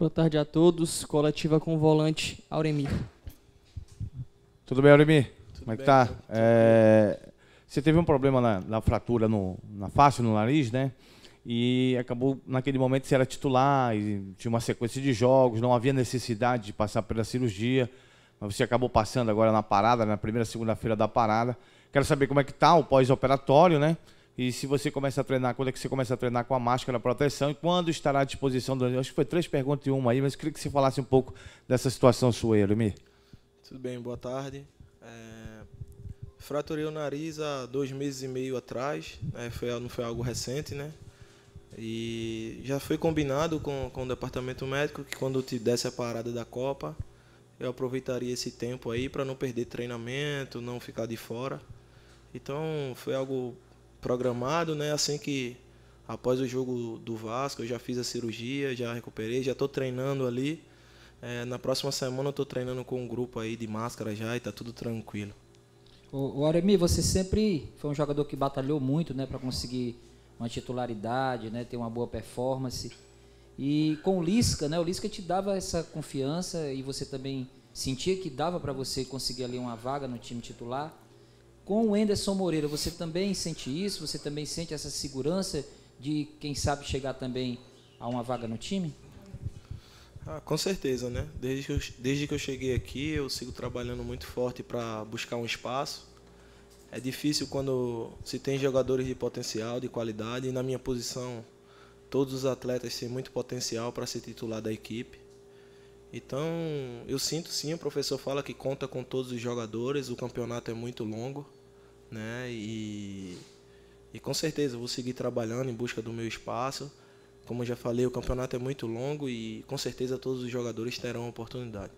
Boa tarde a todos. Coletiva com o volante Auremir. Tudo bem, Auremir? Tudo Como é que tá? É... Você teve um problema na, na fratura no, na face, no nariz, né? E acabou, naquele momento, você era titular, e tinha uma sequência de jogos, não havia necessidade de passar pela cirurgia, mas você acabou passando agora na parada, na primeira segunda-feira da parada. Quero saber como é que tá o pós-operatório, né? E se você começa a treinar, quando é que você começa a treinar com a máscara, a proteção, e quando estará à disposição do. Acho que foi três perguntas e uma aí, mas queria que você falasse um pouco dessa situação sua, Elmi. Tudo bem, boa tarde. É... Fraturei o nariz há dois meses e meio atrás, né? foi, não foi algo recente, né? E já foi combinado com, com o departamento médico que quando te desse a parada da Copa, eu aproveitaria esse tempo aí para não perder treinamento, não ficar de fora. Então foi algo programado, né? Assim que após o jogo do Vasco, eu já fiz a cirurgia, já recuperei, já estou treinando ali. É, na próxima semana eu estou treinando com um grupo aí de máscara já e tá tudo tranquilo. O, o Aremi, você sempre foi um jogador que batalhou muito, né, para conseguir uma titularidade, né, ter uma boa performance. E com o Lisca, né, o Lisca te dava essa confiança e você também sentia que dava para você conseguir ali uma vaga no time titular. Com o Enderson Moreira, você também sente isso? Você também sente essa segurança de, quem sabe, chegar também a uma vaga no time? Ah, com certeza, né? Desde que, eu, desde que eu cheguei aqui, eu sigo trabalhando muito forte para buscar um espaço. É difícil quando se tem jogadores de potencial, de qualidade, e na minha posição, todos os atletas têm muito potencial para ser titular da equipe. Então, eu sinto sim, o professor fala que conta com todos os jogadores, o campeonato é muito longo, né? E, e com certeza eu vou seguir trabalhando em busca do meu espaço. Como eu já falei, o campeonato é muito longo e com certeza todos os jogadores terão oportunidade.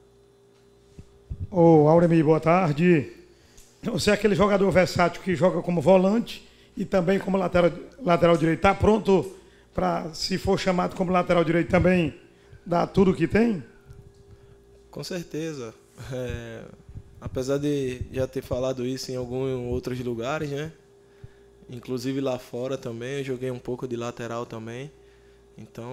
Ô, oh, Auremi, boa tarde. Você é aquele jogador versátil que joga como volante e também como lateral, lateral direito. Está pronto para, se for chamado como lateral direito, também dar tudo o que tem? Com certeza. É, apesar de já ter falado isso em alguns outros lugares, né? Inclusive lá fora também, eu joguei um pouco de lateral também. Então,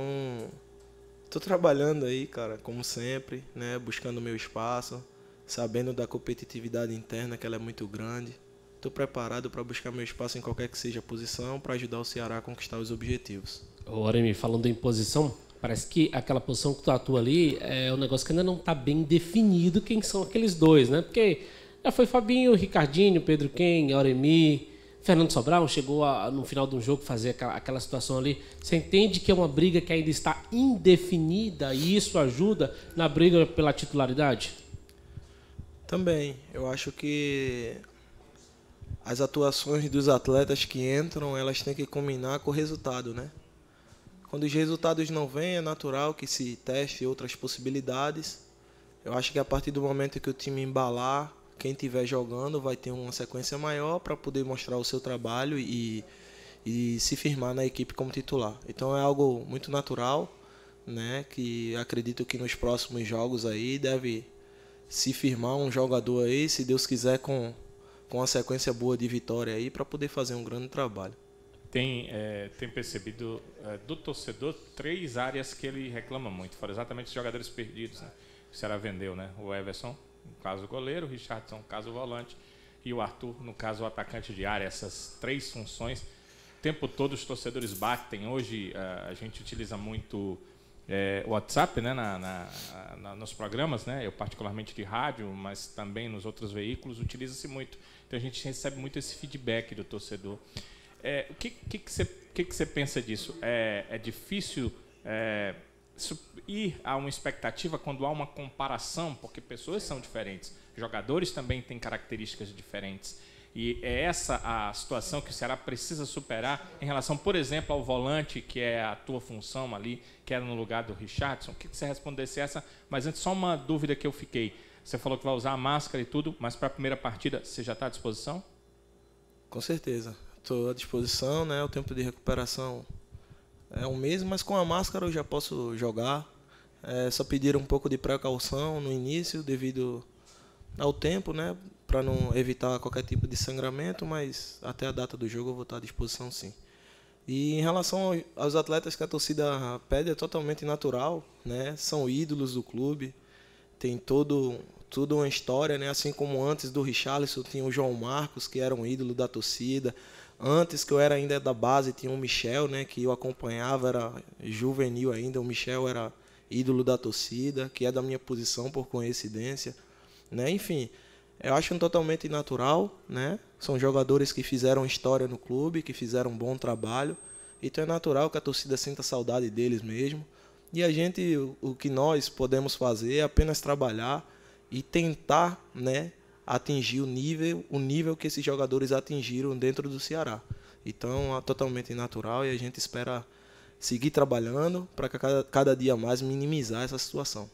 tô trabalhando aí, cara, como sempre, né? Buscando meu espaço, sabendo da competitividade interna que ela é muito grande. Tô preparado para buscar meu espaço em qualquer que seja a posição para ajudar o Ceará a conquistar os objetivos. Ô, Aremi, falando em posição, Parece que aquela posição que tu atua ali é um negócio que ainda não está bem definido quem são aqueles dois, né? Porque já foi Fabinho, Ricardinho, Pedro Quem, Auremi, Fernando Sobral chegou a, no final de um jogo fazer aquela, aquela, situação ali. Você entende que é uma briga que ainda está indefinida e isso ajuda na briga pela titularidade? Também. Eu acho que as atuações dos atletas que entram, elas têm que combinar com o resultado, né? Quando os resultados não vêm, é natural que se teste outras possibilidades. Eu acho que a partir do momento que o time embalar, quem estiver jogando vai ter uma sequência maior para poder mostrar o seu trabalho e, e se firmar na equipe como titular. Então é algo muito natural, né? Que acredito que nos próximos jogos aí deve se firmar um jogador aí, se Deus quiser, com, com uma sequência boa de vitória aí para poder fazer um grande trabalho tem, é, tem percebido é, do torcedor três áreas que ele reclama muito. Foram exatamente os jogadores perdidos, né? O Ceará vendeu, né? O Everson, no caso o goleiro, o Richardson, no caso o volante, e o Arthur, no caso o atacante de área. Essas três funções, o tempo todo os torcedores batem. Hoje a, é, a gente utiliza muito é, o WhatsApp né? Na, na, na, nos programas, né? Eu particularmente de rádio, mas também nos outros veículos, utiliza-se muito. Então a gente recebe muito esse feedback do torcedor. É, o que, que, você, que, que pensa disso? É, é difícil é, ir a uma expectativa quando há uma comparação, porque pessoas são diferentes, jogadores também têm características diferentes. E é essa a situação que o Ceará precisa superar em relação, por exemplo, ao volante, que é a tua função ali, que era no lugar do Richardson. O que você respondesse essa? Mas antes, só uma dúvida que eu fiquei. Você falou que vai usar a máscara e tudo, mas para a primeira partida, você já está à disposição? Com certeza. Estou à disposição, né? O tempo de recuperação é um mês, mas com a máscara eu já posso jogar. É, só pedir um pouco de precaução no início, devido ao tempo, né? Para não evitar qualquer tipo de sangramento, mas até a data do jogo eu vou estar à disposição sim. E em relação aos atletas que a torcida pede, é totalmente natural, né? São ídolos do clube, tem todo, toda uma história, né? Assim como antes do Richarlison tinha o João Marcos, que era um ídolo da torcida, Antes que eu era ainda da base, tinha o Michel, né, que eu acompanhava, era juvenil ainda, o Michel era ídolo da torcida, que é da minha posição por coincidência, né? Enfim, eu acho totalmente natural, né? São jogadores que fizeram história no clube, que fizeram um bom trabalho, então é natural que a torcida sinta saudade deles mesmo. E a gente, o que nós podemos fazer é apenas trabalhar e tentar, né, atingir o nível, o nível que esses jogadores atingiram dentro do Ceará. Então é totalmente natural e a gente espera seguir trabalhando para cada, cada dia mais minimizar essa situação.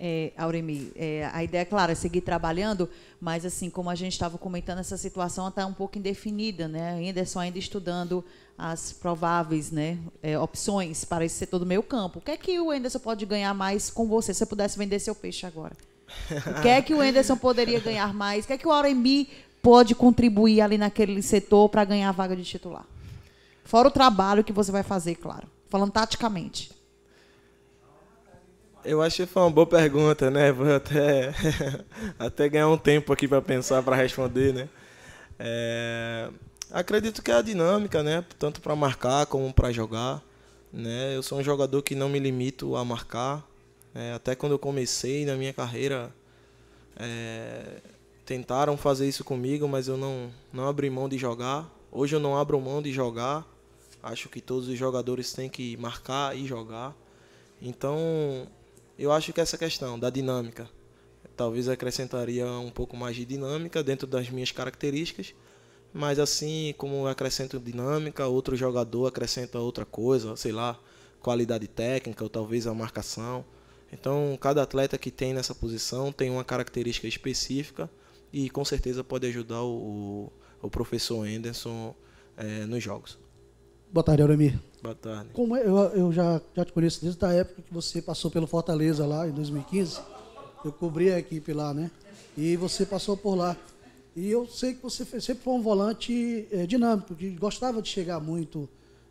É, Auremi, é, a ideia, é claro, é seguir trabalhando, mas assim, como a gente estava comentando, essa situação está um pouco indefinida, né? Ainda é só ainda estudando as prováveis né, é, opções para esse setor do meio campo. O que é que o Enderson pode ganhar mais com você, se você pudesse vender seu peixe agora? O que é que o Enderson poderia ganhar mais? O que é que o Auremi pode contribuir ali naquele setor para ganhar a vaga de titular? Fora o trabalho que você vai fazer, claro. Falando taticamente. Eu acho que foi uma boa pergunta, né? Vou até, até ganhar um tempo aqui para pensar, para responder, né? É, acredito que é a dinâmica, né? Tanto para marcar como para jogar. Né? Eu sou um jogador que não me limito a marcar. É, até quando eu comecei na minha carreira, é, tentaram fazer isso comigo, mas eu não, não abri mão de jogar. Hoje eu não abro mão de jogar. Acho que todos os jogadores têm que marcar e jogar. Então, eu acho que essa questão da dinâmica, talvez acrescentaria um pouco mais de dinâmica dentro das minhas características, mas assim como acrescento dinâmica, outro jogador acrescenta outra coisa, sei lá, qualidade técnica ou talvez a marcação. Então, cada atleta que tem nessa posição tem uma característica específica e com certeza pode ajudar o, o professor Anderson é, nos jogos. Boa tarde, Auremir. Boa tarde. Como é, eu, eu já, já te conheço desde a época que você passou pelo Fortaleza lá em 2015. Eu cobri a equipe lá, né? E você passou por lá. E eu sei que você sempre foi um volante é, dinâmico, que gostava de chegar muito,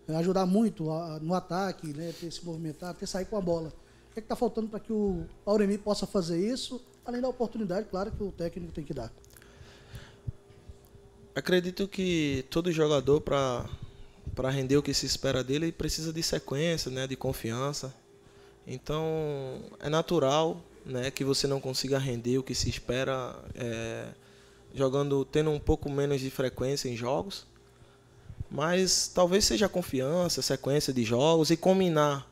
eh, ajudar muito a, no ataque, né? Ter se movimentar, ter sair com a bola que está faltando para que o Auremi possa fazer isso, além da oportunidade, claro, que o técnico tem que dar? Acredito que todo jogador, para render o que se espera dele, precisa de sequência, né, de confiança. Então, é natural né, que você não consiga render o que se espera é, jogando, tendo um pouco menos de frequência em jogos. Mas talvez seja confiança, sequência de jogos e combinar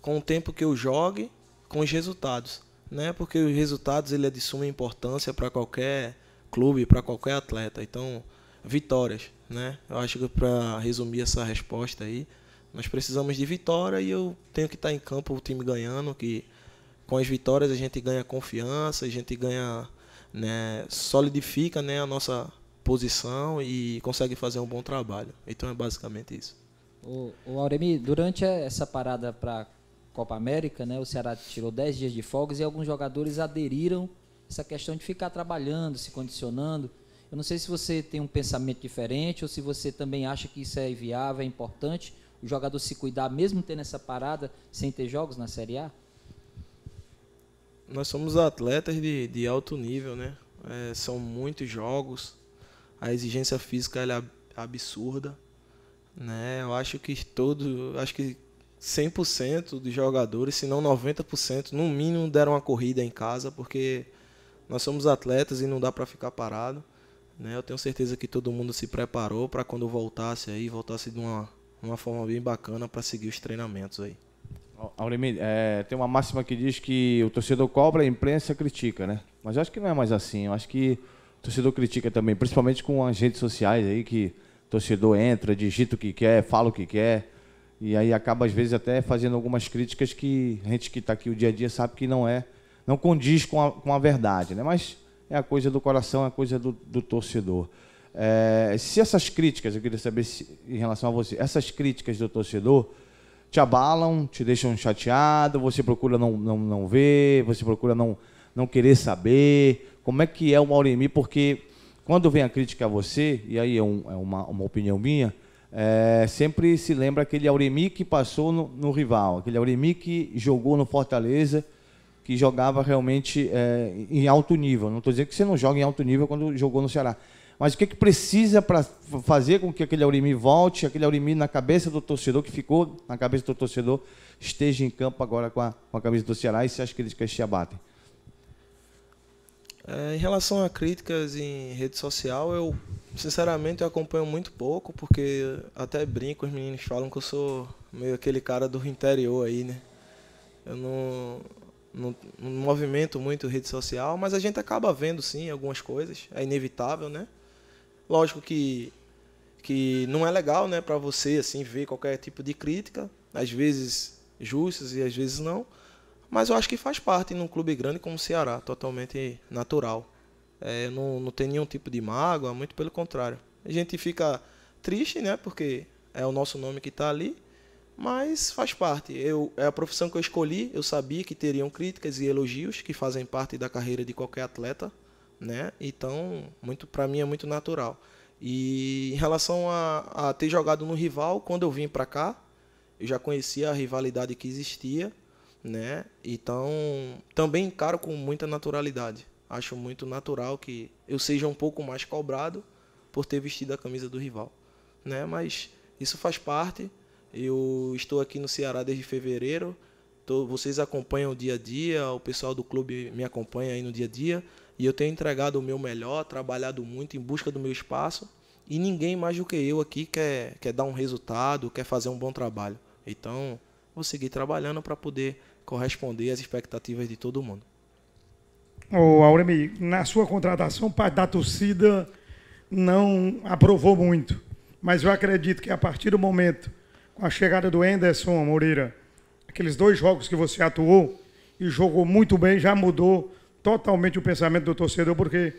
com o tempo que eu jogue, com os resultados, né? Porque os resultados ele é de suma importância para qualquer clube, para qualquer atleta. Então, vitórias, né? Eu acho que para resumir essa resposta aí, nós precisamos de vitória e eu tenho que estar tá em campo o time ganhando, que com as vitórias a gente ganha confiança, a gente ganha, né, solidifica, né, a nossa posição e consegue fazer um bom trabalho. Então é basicamente isso. O, o Auremi, durante essa parada para Copa América, né? O Ceará tirou 10 dias de folgas e alguns jogadores aderiram essa questão de ficar trabalhando, se condicionando. Eu não sei se você tem um pensamento diferente ou se você também acha que isso é viável, é importante o jogador se cuidar mesmo tendo essa parada sem ter jogos na Série A? Nós somos atletas de, de alto nível, né? É, são muitos jogos, a exigência física é absurda, né? Eu acho que todo, acho que 100% dos jogadores, se não 90%, no mínimo deram uma corrida em casa, porque nós somos atletas e não dá para ficar parado. Né? Eu tenho certeza que todo mundo se preparou para quando voltasse aí, voltasse de uma, uma forma bem bacana para seguir os treinamentos aí. é, tem uma máxima que diz que o torcedor cobra, a imprensa critica, né? Mas eu acho que não é mais assim. Eu acho que o torcedor critica também, principalmente com as redes sociais aí, que o torcedor entra, digita o que quer, fala o que quer e aí acaba, às vezes, até fazendo algumas críticas que a gente que está aqui o dia a dia sabe que não é, não condiz com a, com a verdade, né? Mas é a coisa do coração, é a coisa do, do torcedor. É, se essas críticas, eu queria saber se, em relação a você, essas críticas do torcedor te abalam, te deixam chateado, você procura não, não, não ver, você procura não, não querer saber. Como é que é o Maurimi? Porque quando vem a crítica a você, e aí é, um, é uma, uma opinião minha, é, sempre se lembra aquele Auremi que passou no, no, rival, aquele Auremi que jogou no Fortaleza, que jogava realmente é, em alto nível. Não estou dizendo que você não joga em alto nível quando jogou no Ceará. Mas o que, é que precisa para fazer com que aquele Aurimi volte, aquele Aurimi na cabeça do torcedor, que ficou na cabeça do torcedor, esteja em campo agora com a, com a camisa do Ceará e se as críticas se abatem? É, em relação a críticas em rede social, eu sinceramente eu acompanho muito pouco, porque até brinco, os meninos falam que eu sou meio aquele cara do interior aí, né? Eu não, não, não movimento muito rede social, mas a gente acaba vendo sim algumas coisas, é inevitável, né? Lógico que, que não é legal, né, para você assim ver qualquer tipo de crítica, às vezes justas e às vezes não. Mas eu acho que faz parte num clube grande como o Ceará, totalmente natural. É, não, não tem nenhum tipo de mágoa, muito pelo contrário. A gente fica triste, né? Porque é o nosso nome que está ali, mas faz parte. Eu, é a profissão que eu escolhi, eu sabia que teriam críticas e elogios que fazem parte da carreira de qualquer atleta, né? Então, muito para mim é muito natural. E em relação a, a ter jogado no rival, quando eu vim para cá, eu já conhecia a rivalidade que existia né? Então, também encaro com muita naturalidade. Acho muito natural que eu seja um pouco mais cobrado por ter vestido a camisa do rival, né? Mas isso faz parte. Eu estou aqui no Ceará desde fevereiro. vocês acompanham o dia a dia, o pessoal do clube me acompanha aí no dia a dia e eu tenho entregado o meu melhor, trabalhado muito em busca do meu espaço e ninguém mais do que eu aqui quer, quer dar um resultado, quer fazer um bom trabalho. Então, vou seguir trabalhando para poder corresponder às expectativas de todo mundo. O Auremi, na sua contratação, parte da torcida não aprovou muito. Mas eu acredito que a partir do momento, com a chegada do Enderson Moreira, aqueles dois jogos que você atuou e jogou muito bem, já mudou totalmente o pensamento do torcedor, porque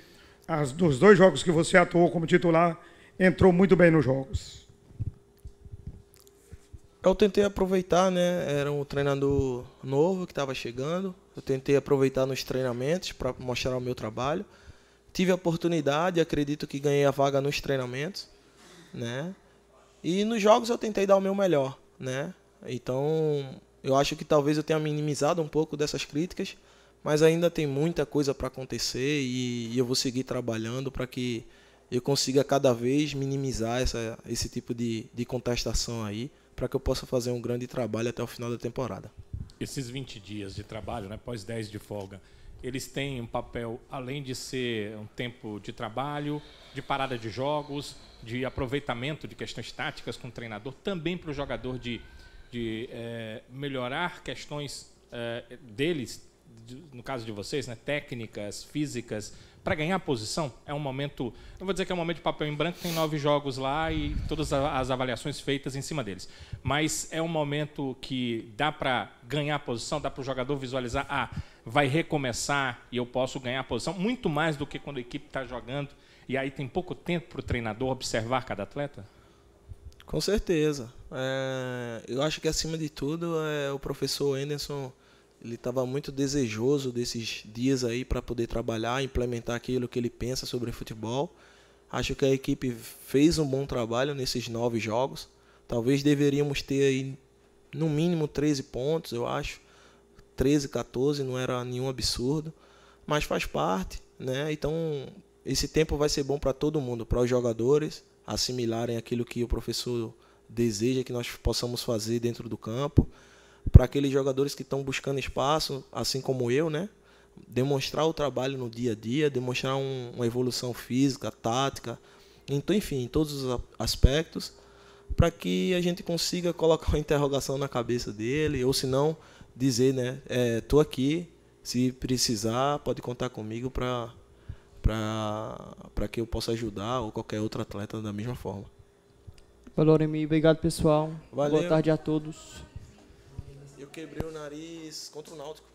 as, dos dois jogos que você atuou como titular, entrou muito bem nos jogos. Eu tentei aproveitar, né? Era um treinador novo que estava chegando. Eu tentei aproveitar nos treinamentos para mostrar o meu trabalho. Tive a oportunidade, acredito que ganhei a vaga nos treinamentos, né? E nos jogos eu tentei dar o meu melhor, né? Então, eu acho que talvez eu tenha minimizado um pouco dessas críticas, mas ainda tem muita coisa para acontecer e, eu vou seguir trabalhando para que eu consiga cada vez minimizar essa, esse tipo de, de contestação aí para que eu possa fazer um grande trabalho até o final da temporada. Esses 20 dias de trabalho, né, pós 10 de folga, eles têm um papel, além de ser um tempo de trabalho, de parada de jogos, de aproveitamento de questões táticas com o treinador, também para o jogador de, de é, melhorar questões é, deles, de, no caso de vocês, né, técnicas, físicas, para ganhar posição. É um momento, não vou dizer que é um momento de papel em branco, tem nove jogos lá e todas as avaliações feitas em cima deles. Mas é um momento que dá para ganhar posição, dá para o jogador visualizar, ah, vai recomeçar e eu posso ganhar posição, muito mais do que quando a equipe está jogando e aí tem pouco tempo para o treinador observar cada atleta? Com certeza. É, eu acho que acima de tudo é o professor Anderson ele estava muito desejoso desses dias aí para poder trabalhar, implementar aquilo que ele pensa sobre futebol. Acho que a equipe fez um bom trabalho nesses nove jogos. Talvez deveríamos ter aí no mínimo 13 pontos, eu acho. 13, 14 não era nenhum absurdo, mas faz parte, né? Então, esse tempo vai ser bom para todo mundo, para os jogadores assimilarem aquilo que o professor deseja que nós possamos fazer dentro do campo para aqueles jogadores que estão buscando espaço, assim como eu, né? Demonstrar o trabalho no dia a dia, demonstrar um, uma evolução física, tática, então, enfim, em todos os aspectos, para que a gente consiga colocar uma interrogação na cabeça dele, ou se não, dizer, né? É, tô aqui, se precisar, pode contar comigo para para que eu possa ajudar ou qualquer outro atleta da mesma forma. Valeu, Remy. Obrigado, pessoal. Valeu. Boa tarde a todos. Eu quebrei o nariz contra o Náutico.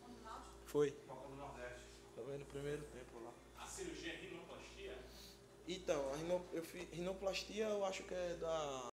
Contra o Náutico? Foi. Copa do Nordeste. Também no primeiro tempo lá. A cirurgia é rinoplastia? Então, a rinoplastia eu acho que é da.